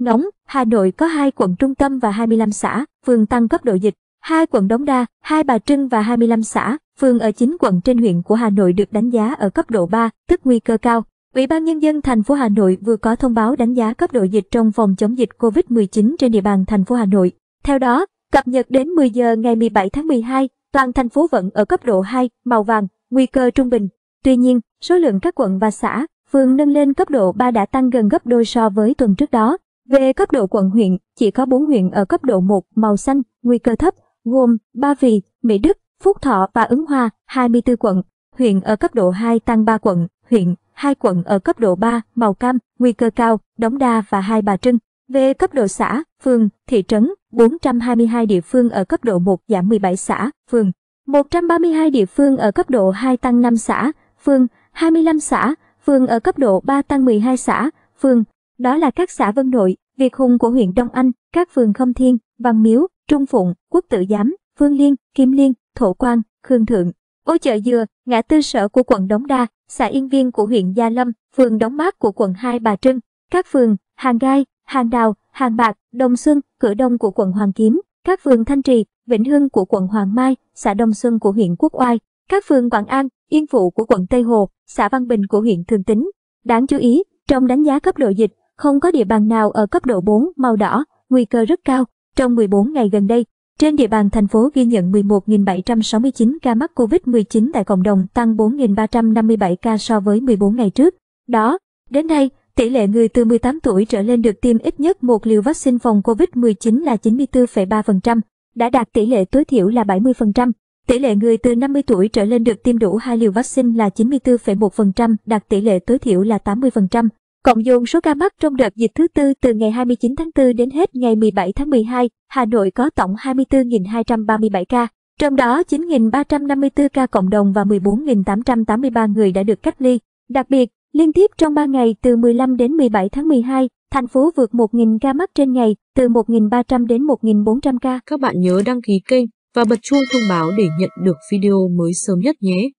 nóng, Hà Nội có hai quận trung tâm và 25 xã, phường tăng cấp độ dịch. Hai quận Đống Đa, Hai Bà Trưng và 25 xã, phường ở chín quận trên huyện của Hà Nội được đánh giá ở cấp độ 3, tức nguy cơ cao. Ủy ban Nhân dân thành phố Hà Nội vừa có thông báo đánh giá cấp độ dịch trong phòng chống dịch COVID-19 trên địa bàn thành phố Hà Nội. Theo đó, cập nhật đến 10 giờ ngày 17 tháng 12, toàn thành phố vẫn ở cấp độ 2, màu vàng, nguy cơ trung bình. Tuy nhiên, số lượng các quận và xã, phường nâng lên cấp độ 3 đã tăng gần gấp đôi so với tuần trước đó. Về cấp độ quận huyện, chỉ có 4 huyện ở cấp độ 1 màu xanh, nguy cơ thấp, gồm Ba Vì, Mỹ Đức, Phúc Thọ và Ứng Hòa, 24 quận. Huyện ở cấp độ 2 tăng 3 quận, huyện, 2 quận ở cấp độ 3 màu cam, nguy cơ cao, Đống Đa và Hai Bà Trưng. Về cấp độ xã, phường, thị trấn, 422 địa phương ở cấp độ 1 giảm 17 xã, phường. 132 địa phương ở cấp độ 2 tăng 5 xã, phường, 25 xã, phường ở cấp độ 3 tăng 12 xã, phường, đó là các xã Vân Nội, Việt Hùng của huyện Đông Anh, các phường Khâm Thiên, Văn Miếu, Trung Phụng, Quốc Tử Giám, Phương Liên, Kim Liên, Thổ Quang, Khương Thượng. Ô chợ Dừa, ngã tư sở của quận Đống Đa, xã Yên Viên của huyện Gia Lâm, phường Đống Mát của quận Hai Bà Trưng, các phường Hàng Gai, Hàng Đào, Hàng Bạc, Đồng Xuân, Cửa Đông của quận Hoàng Kiếm, các phường Thanh Trì, Vĩnh Hưng của quận Hoàng Mai, xã Đồng Xuân của huyện Quốc Oai, các phường Quảng An, Yên Phụ của quận Tây Hồ, xã Văn Bình của huyện Thường Tín. Đáng chú ý, trong đánh giá cấp độ dịch, không có địa bàn nào ở cấp độ 4 màu đỏ, nguy cơ rất cao. Trong 14 ngày gần đây, trên địa bàn thành phố ghi nhận 11.769 ca mắc COVID-19 tại cộng đồng, tăng 4.357 ca so với 14 ngày trước. Đó, đến nay, tỷ lệ người từ 18 tuổi trở lên được tiêm ít nhất một liều vaccine phòng COVID-19 là 94,3%, đã đạt tỷ lệ tối thiểu là 70%. Tỷ lệ người từ 50 tuổi trở lên được tiêm đủ hai liều vaccine là 94,1%, đạt tỷ lệ tối thiểu là 80%. Cộng dồn số ca mắc trong đợt dịch thứ tư từ ngày 29 tháng 4 đến hết ngày 17 tháng 12, Hà Nội có tổng 24.237 ca, trong đó 9.354 ca cộng đồng và 14.883 người đã được cách ly. Đặc biệt, liên tiếp trong 3 ngày từ 15 đến 17 tháng 12, thành phố vượt 1.000 ca mắc trên ngày, từ 1.300 đến 1.400 ca. Các bạn nhớ đăng ký kênh và bật chuông thông báo để nhận được video mới sớm nhất nhé.